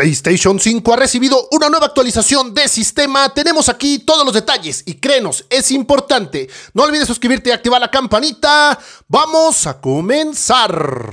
PlayStation 5 ha recibido una nueva actualización de sistema. Tenemos aquí todos los detalles y créenos, es importante. No olvides suscribirte y activar la campanita. Vamos a comenzar.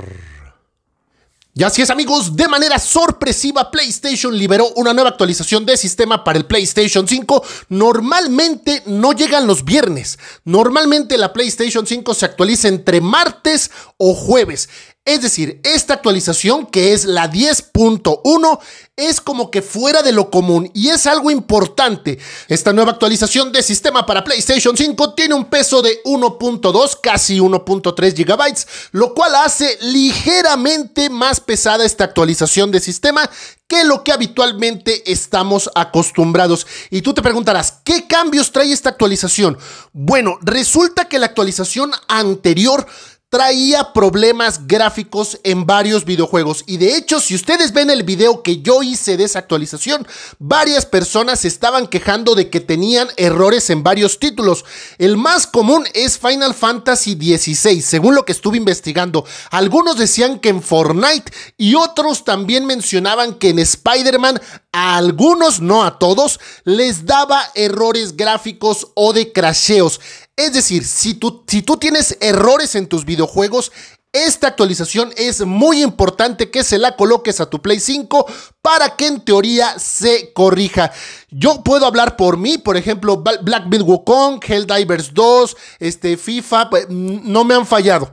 Y así es amigos, de manera sorpresiva PlayStation liberó una nueva actualización de sistema para el PlayStation 5. Normalmente no llegan los viernes, normalmente la PlayStation 5 se actualiza entre martes o jueves. Es decir, esta actualización que es la 10.1 es como que fuera de lo común y es algo importante. Esta nueva actualización de sistema para PlayStation 5 tiene un peso de 1.2, casi 1.3 GB, lo cual hace ligeramente más pesada esta actualización de sistema que lo que habitualmente estamos acostumbrados. Y tú te preguntarás, ¿qué cambios trae esta actualización? Bueno, resulta que la actualización anterior traía problemas gráficos en varios videojuegos. Y de hecho, si ustedes ven el video que yo hice de esa actualización, varias personas estaban quejando de que tenían errores en varios títulos. El más común es Final Fantasy XVI, según lo que estuve investigando. Algunos decían que en Fortnite y otros también mencionaban que en Spider-Man a algunos, no a todos, les daba errores gráficos o de crasheos. Es decir, si tú, si tú tienes errores en tus videojuegos, esta actualización es muy importante que se la coloques a tu Play 5 para que en teoría se corrija. Yo puedo hablar por mí, por ejemplo, Black Bill Wukong, Helldivers 2, este, FIFA, pues, no me han fallado.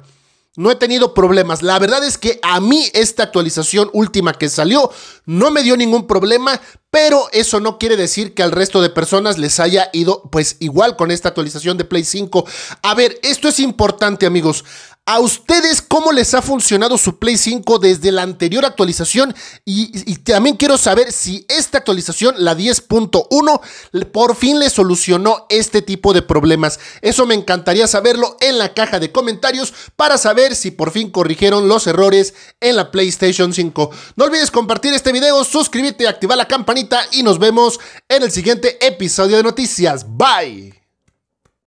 No he tenido problemas. La verdad es que a mí esta actualización última que salió no me dio ningún problema, pero eso no quiere decir que al resto de personas les haya ido pues igual con esta actualización de Play 5. A ver, esto es importante amigos. ¿A ustedes cómo les ha funcionado su Play 5 desde la anterior actualización? Y, también quiero saber si esta actualización, la 10.1, por fin le solucionó este tipo de problemas. Eso me encantaría saberlo en la caja de comentarios para saber si por fin corrigieron los errores en la PlayStation 5. No olvides compartir este video, suscribirte, activar la campanita y nos vemos en el siguiente episodio de noticias. Bye.